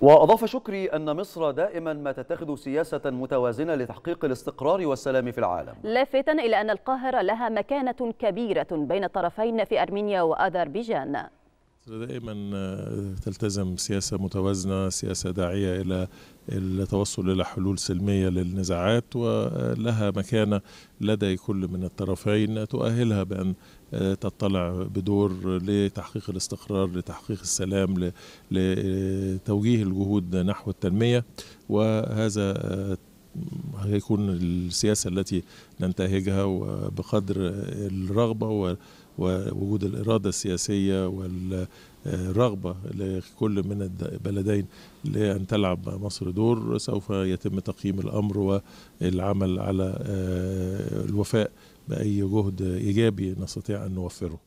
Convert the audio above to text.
وأضاف شكري أن مصر دائما ما تتخذ سياسة متوازنة لتحقيق الاستقرار والسلام في العالم لافتا إلى أن القاهرة لها مكانة كبيرة بين الطرفين في أرمينيا وأذربيجان دائما آه، تلتزم سياسة متوازنة سياسة داعية إلى التوصل إلى حلول سلمية للنزاعات ولها مكانة لدى كل من الطرفين تؤهلها بأن آه، تطلع بدور لتحقيق الاستقرار لتحقيق السلام لتوجيه الجهود نحو التنمية وهذا آه، هيكون السياسة التي ننتهجها وبقدر الرغبة ووجود الإرادة السياسية والرغبة لكل من البلدين لأن تلعب مصر دور سوف يتم تقييم الأمر والعمل على آه، الوفاء بأي جهد إيجابي نستطيع أن نوفره